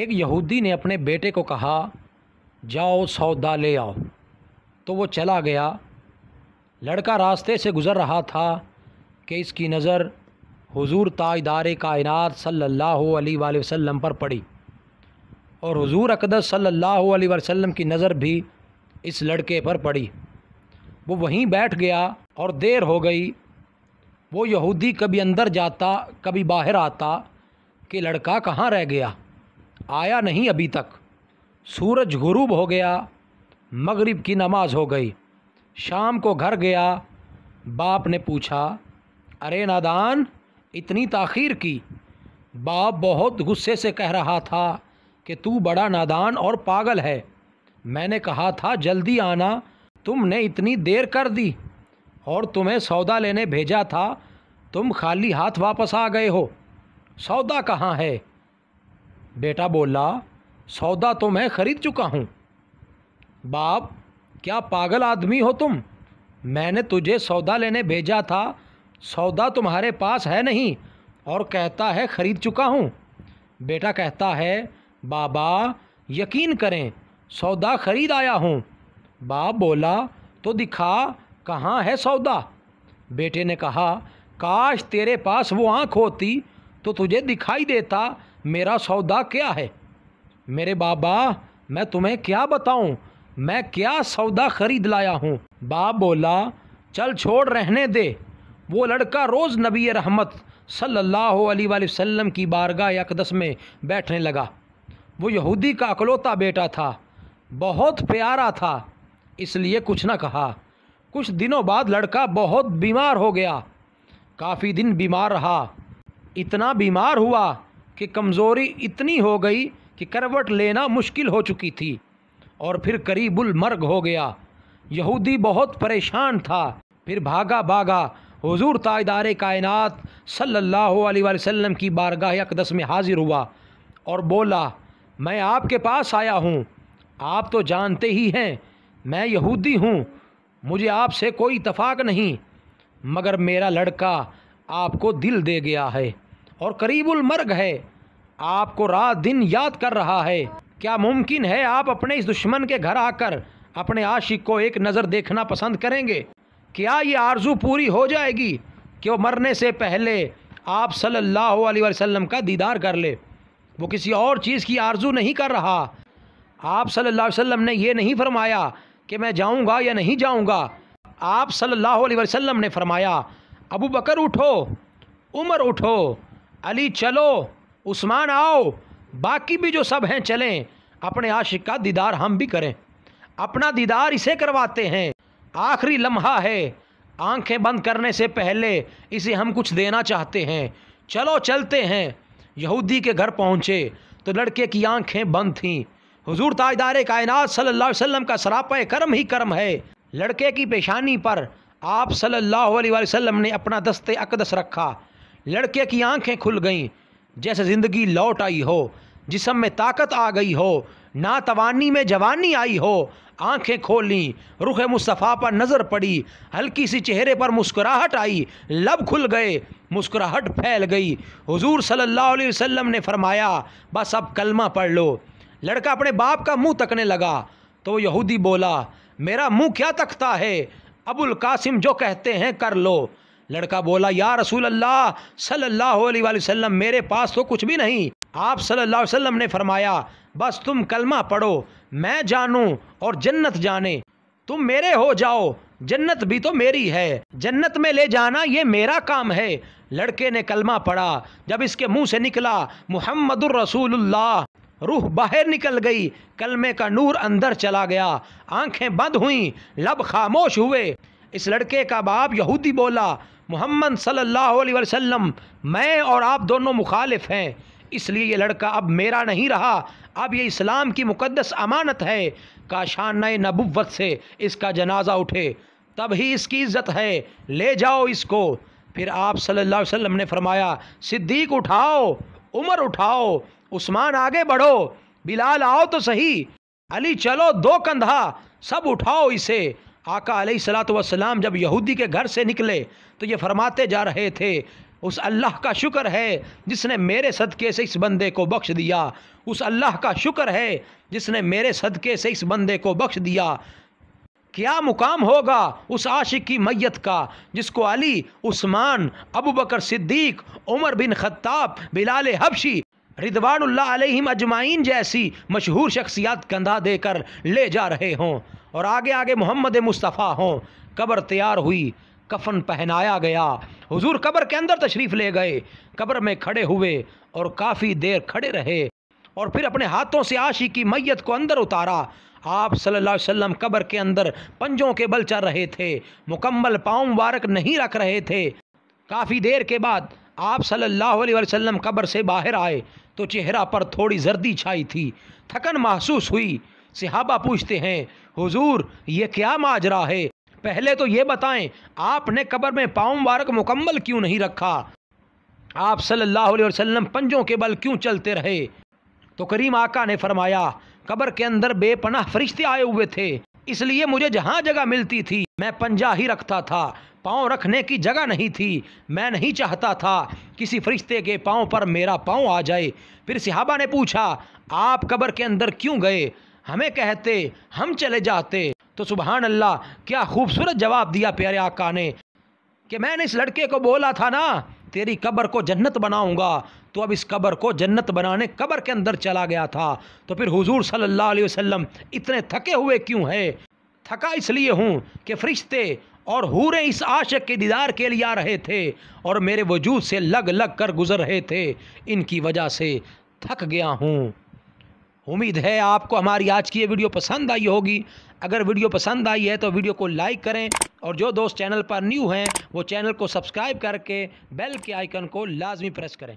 एक यहूदी ने अपने बेटे को कहा जाओ सौदा ले आओ तो वो चला गया लड़का रास्ते से गुज़र रहा था कि इसकी नज़र हुजूर ताजदार कायनात सल्लल्लाहु अलैहि वसल्लम पर पड़ी और हुजूर अकदस सल्लल्लाहु अलैहि वसल्लम की नज़र भी इस लड़के पर पड़ी वो वहीं बैठ गया और देर हो गई वो यहूदी कभी अंदर जाता कभी बाहर आता कि लड़का कहाँ रह गया आया नहीं अभी तक सूरज गुरूब हो गया मगरिब की नमाज़ हो गई शाम को घर गया बाप ने पूछा अरे नादान इतनी ताखीर की बाप बहुत गुस्से से कह रहा था कि तू बड़ा नादान और पागल है मैंने कहा था जल्दी आना तुमने इतनी देर कर दी और तुम्हें सौदा लेने भेजा था तुम खाली हाथ वापस आ गए हो सौदा कहाँ है बेटा बोला सौदा तो मैं ख़रीद चुका हूँ बाप क्या पागल आदमी हो तुम मैंने तुझे सौदा लेने भेजा था सौदा तुम्हारे पास है नहीं और कहता है ख़रीद चुका हूँ बेटा कहता है बाबा यकीन करें सौदा ख़रीद आया हूँ बाप बोला तो दिखा कहाँ है सौदा बेटे ने कहा काश तेरे पास वो आँख होती तो तुझे दिखाई देता मेरा सौदा क्या है मेरे बाबा मैं तुम्हें क्या बताऊं मैं क्या सौदा ख़रीद लाया हूं बाप बोला चल छोड़ रहने दे वो लड़का रोज़ नबी रहमत सल्लल्लाहु अलैहि वसल्लम की बारगाह यकदस में बैठने लगा वो यहूदी का अकलौता बेटा था बहुत प्यारा था इसलिए कुछ न कहा कुछ दिनों बाद लड़का बहुत बीमार हो गया काफ़ी दिन बीमार रहा इतना बीमार हुआ कि कमज़ोरी इतनी हो गई कि करवट लेना मुश्किल हो चुकी थी और फिर करीबुल मर्ग हो गया यहूदी बहुत परेशान था फिर भागा भागा हुजूर ताजदार कायनात सल्लल्लाहु अलैहि वसल्लम की बारगाह अकदस में हाज़िर हुआ और बोला मैं आपके पास आया हूँ आप तो जानते ही हैं मैं यहूदी हूँ मुझे आपसे कोई इतफ़ाक़ नहीं मगर मेरा लड़का आपको दिल दे गया है और करीबुल मर्ग है आपको रात दिन याद कर रहा है क्या मुमकिन है आप अपने इस दुश्मन के घर आकर अपने आशिक को एक नज़र देखना पसंद करेंगे क्या ये आरजू पूरी हो जाएगी कि वो मरने से पहले आप सल्लल्लाहु अलैहि वसल्लम का दीदार कर ले वो किसी और चीज़ की आरजू नहीं कर रहा आप सल्लल्लाहु अलैहि वसल्लम ने यह नहीं फरमाया कि मैं जाऊंगा या नहीं जाऊंगा आप सल्लल्लाहु अलैहि वसल्लम ने फरमाया अबू बकर उठो उमर उठो अली चलो उस्मान आओ बाकी भी जो सब हैं चलें अपने आशिक का दीदार हम भी करें अपना दीदार इसे करवाते हैं आखिरी लम्हा है आंखें बंद करने से पहले इसे हम कुछ देना चाहते हैं चलो चलते हैं यहूदी के घर पहुँचे तो लड़के की आंखें बंद थीं हुजूर ताजदार कायनात सल्लल्लाहु अलैहि वसल्लम का सरापा कर्म ही कर्म है लड़के की पेशानी पर आप सल्लल्लाहु अलैहि वसल्लम ने अपना दस्ते अकदस रखा लड़के की आंखें खुल गईं जैसे ज़िंदगी लौट आई हो जिसम में ताकत आ गई हो ना तवानी में जवानी आई हो आंखें खोली रुख मुस्तफ़ा पर नज़र पड़ी हल्की सी चेहरे पर मुस्कुराहट आई लब खुल गए मुस्कुराहट फैल गई हुजूर सल्लल्लाहु अलैहि वसल्लम ने फरमाया बस अब कलमा पढ़ लो लड़का अपने बाप का मुंह तकने लगा तो यहूदी बोला मेरा मुंह क्या तकता है अबुल कासिम जो कहते हैं कर लो लड़का बोला या रसूल अल्लाह सल्लल्लाहु अलैहि वसल्लम मेरे पास तो कुछ भी नहीं आप सल्लल्लाहु अलैहि वसल्लम ने फरमाया बस तुम कलमा पढ़ो मैं जानूँ और जन्नत जाने तुम मेरे हो जाओ जन्नत भी तो मेरी है जन्नत में ले जाना ये मेरा काम है लड़के ने कलमा पढ़ा जब इसके मुंह से निकला मुहम्मद रसूलुल्लाह रूह बाहर निकल गई कलमे का नूर अंदर चला गया आंखें बंद हुई लब खामोश हुए इस लड़के का बाप यहूदी बोला मोहम्मद सल्लल्लाहु अलैहि वसल्लम मैं और आप दोनों मुखालिफ हैं इसलिए ये लड़का अब मेरा नहीं रहा अब ये इस्लाम की मुकद्दस अमानत है काशान नबुवत से इसका जनाजा उठे तब ही इसकी इज्जत है ले जाओ इसको फिर आप सल्लल्लाहु अलैहि वसल्लम ने फरमाया सिद्दीक उठाओ उमर उठाओ उस्मान आगे बढ़ो बिलाल आओ तो सही अली चलो दो कंधा सब उठाओ इसे आका सलाम जब यहूदी के घर से निकले तो ये फरमाते जा रहे थे उस अल्लाह का शुक्र है जिसने मेरे सदक़े से इस बंदे को बख्श दिया उस अल्लाह का शुक्र है जिसने मेरे सदक़े से इस बंदे को बख्श दिया क्या मुकाम होगा उस आशिक की मैत का जिसको Ali Usman Abu Bakr Siddiq Umar bin Khattab Bilal Habshi रिदवानुल्लाह अलैहिम अजमाइन जैसी मशहूर शख्सियात कंधा देकर ले जा रहे हों और आगे आगे मोहम्मद मुस्तफ़ा हों कब्र तैयार हुई कफन पहनाया गया हुजूर कब्र के अंदर तशरीफ़ ले गए कब्र में खड़े हुए और काफ़ी देर खड़े रहे और फिर अपने हाथों से आशी की मैयत को अंदर उतारा आप सल्लल्लाहु अलैहि वसल्लम कब्र के अंदर पंजों के बल चल रहे थे मुकम्मल पाँव मुबारक नहीं रख रहे थे काफ़ी देर के बाद आप सल्लल्लाहु अलैहि वसल्लम कब्र से बाहर आए तो चेहरा पर थोड़ी जर्दी छाई थी थकन महसूस हुई सिहाबा पूछते हैं हुजूर ये क्या माजरा है पहले तो ये बताएं आपने कब्र में पाँव मुबारक मुकम्मल क्यों नहीं रखा आप सल्लल्लाहु अलैहि वसल्लम पंजों के बल क्यों चलते रहे तो करीम आका ने फरमाया कब्र के अंदर बेपनाह फरिश्ते आए हुए थे इसलिए मुझे जहाँ जगह मिलती थी मैं पंजा ही रखता था पाँव रखने की जगह नहीं थी मैं नहीं चाहता था किसी फरिश्ते के पाँव पर मेरा पाँव आ जाए फिर सिहाबा ने पूछा आप कब्र के अंदर क्यों गए हमें कहते हम चले जाते तो सुबहान अल्लाह क्या खूबसूरत जवाब दिया प्यारे आका ने कि मैंने इस लड़के को बोला था ना तेरी कब्र को जन्नत बनाऊंगा तो अब इस कब्र को जन्नत बनाने कब्र के अंदर चला गया था तो फिर हुजूर सल्लल्लाहु अलैहि वसल्लम इतने थके हुए क्यों हैं थका इसलिए हूँ कि फरिश्ते और हूरे इस आशक के दीदार के लिए आ रहे थे और मेरे वजूद से लग लग कर गुजर रहे थे इनकी वजह से थक गया हूँ उम्मीद है आपको हमारी आज की ये वीडियो पसंद आई होगी अगर वीडियो पसंद आई है तो वीडियो को लाइक करें और जो दोस्त चैनल पर न्यू हैं वो चैनल को सब्सक्राइब करके बेल के आइकन को लाजमी प्रेस करें